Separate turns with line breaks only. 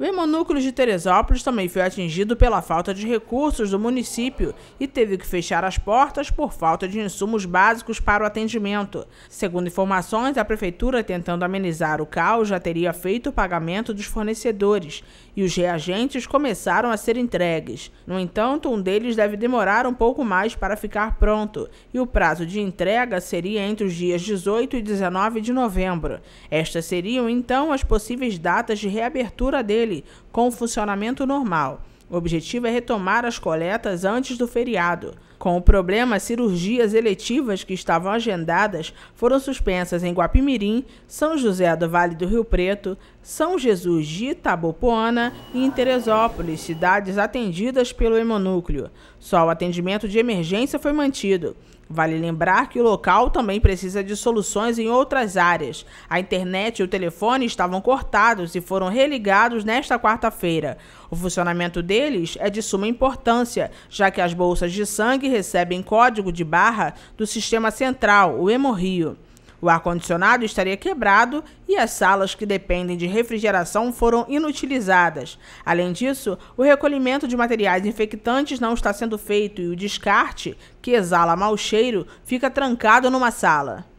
O hemonúcleo de Teresópolis também foi atingido pela falta de recursos do município e teve que fechar as portas por falta de insumos básicos para o atendimento. Segundo informações, a prefeitura, tentando amenizar o caos, já teria feito o pagamento dos fornecedores e os reagentes começaram a ser entregues. No entanto, um deles deve demorar um pouco mais para ficar pronto e o prazo de entrega seria entre os dias 18 e 19 de novembro. Estas seriam então as possíveis datas de reabertura dele dele com o funcionamento normal. O objetivo é retomar as coletas antes do feriado. Com o problema, cirurgias eletivas que estavam agendadas foram suspensas em Guapimirim, São José do Vale do Rio Preto, São Jesus de Itabopoana e em Teresópolis, cidades atendidas pelo hemonúcleo. Só o atendimento de emergência foi mantido. Vale lembrar que o local também precisa de soluções em outras áreas. A internet e o telefone estavam cortados e foram religados nesta quarta-feira. O funcionamento deles é de suma importância, já que as bolsas de sangue recebem código de barra do Sistema Central, o Hemorrio. O ar-condicionado estaria quebrado e as salas que dependem de refrigeração foram inutilizadas. Além disso, o recolhimento de materiais infectantes não está sendo feito e o descarte, que exala mau cheiro, fica trancado numa sala.